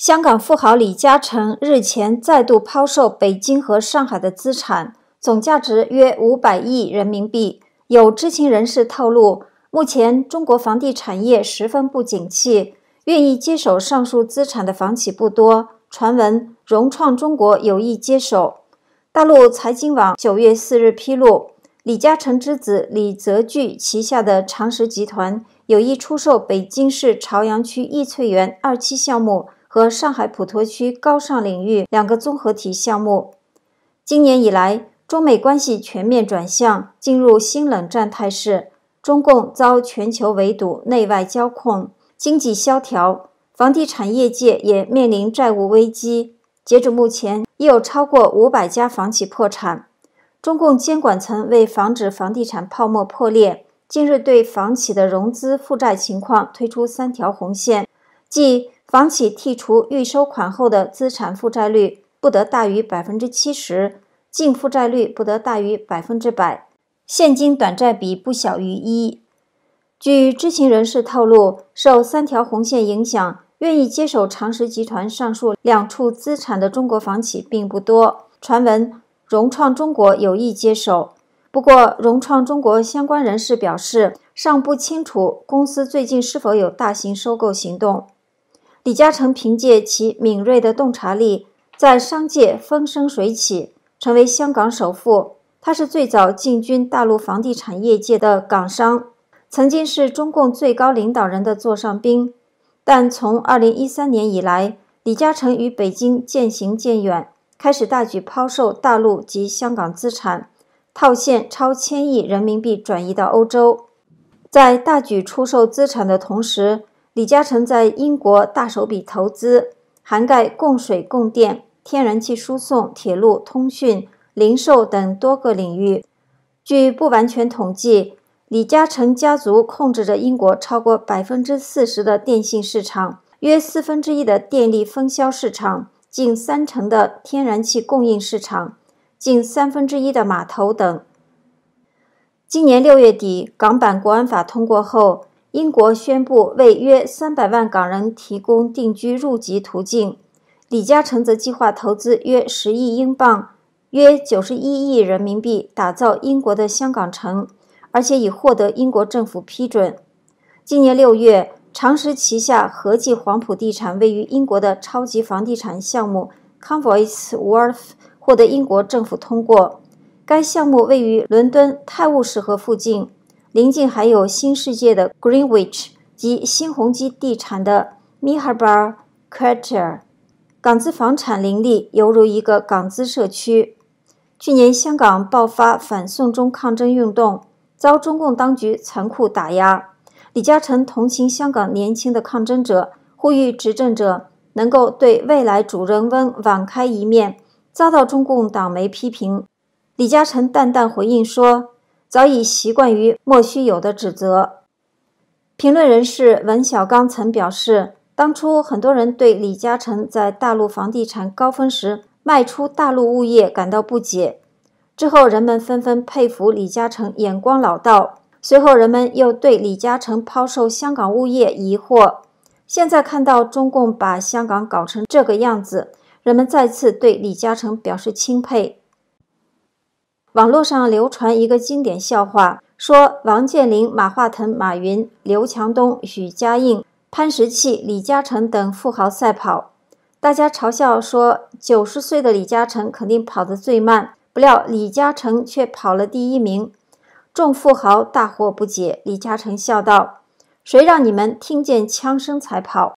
香港富豪李嘉诚日前再度抛售北京和上海的资产，总价值约五百亿人民币。有知情人士透露，目前中国房地产业十分不景气，愿意接手上述资产的房企不多。传闻融创中国有意接手。大陆财经网九月四日披露，李嘉诚之子李泽钜旗下的长实集团有意出售北京市朝阳区逸翠园二期项目。和上海普陀区高尚领域两个综合体项目。今年以来，中美关系全面转向，进入新冷战态势。中共遭全球围堵，内外交困，经济萧条，房地产业界也面临债务危机。截至目前，已有超过五百家房企破产。中共监管层为防止房地产泡沫破裂，近日对房企的融资负债情况推出三条红线，即。房企剔除预收款后的资产负债率不得大于百分之七十，净负债率不得大于百分之百，现金短债比不小于一。据知情人士透露，受三条红线影响，愿意接手长实集团上述两处资产的中国房企并不多。传闻融创中国有意接手，不过融创中国相关人士表示，尚不清楚公司最近是否有大型收购行动。李嘉诚凭借其敏锐的洞察力，在商界风生水起，成为香港首富。他是最早进军大陆房地产业界的港商，曾经是中共最高领导人的座上宾。但从2013年以来，李嘉诚与北京渐行渐远，开始大举抛售大陆及香港资产，套现超千亿人民币，转移到欧洲。在大举出售资产的同时，李嘉诚在英国大手笔投资，涵盖供水、供电、天然气输送、铁路、通讯、零售等多个领域。据不完全统计，李嘉诚家族控制着英国超过百分之四十的电信市场，约四分之一的电力分销市场，近三成的天然气供应市场，近三分之一的码头等。今年六月底，港版国安法通过后。英国宣布为约三百万港人提供定居入籍途径。李嘉诚则计划投资约十亿英镑（约九十一亿人民币）打造英国的“香港城”，而且已获得英国政府批准。今年六月，长实旗下合记黄埔地产位于英国的超级房地产项目 Convoys Wharf 获得英国政府通过。该项目位于伦敦泰晤士河附近。临近还有新世界的 Greenwich 及新鸿基地产的 m i h a b a r Quarter，港资房产林立，犹如一个港资社区。去年香港爆发反送中抗争运动，遭中共当局残酷打压。李嘉诚同情香港年轻的抗争者，呼吁执政者能够对未来主人翁网开一面，遭到中共党媒批评。李嘉诚淡淡回应说。早已习惯于莫须有的指责。评论人士文小刚曾表示，当初很多人对李嘉诚在大陆房地产高峰时卖出大陆物业感到不解，之后人们纷纷佩服李嘉诚眼光老道。随后人们又对李嘉诚抛售香港物业疑惑，现在看到中共把香港搞成这个样子，人们再次对李嘉诚表示钦佩。网络上流传一个经典笑话，说王健林、马化腾、马云、刘强东、许家印、潘石屹、李嘉诚等富豪赛跑，大家嘲笑说九十岁的李嘉诚肯定跑得最慢，不料李嘉诚却跑了第一名，众富豪大惑不解。李嘉诚笑道：“谁让你们听见枪声才跑？”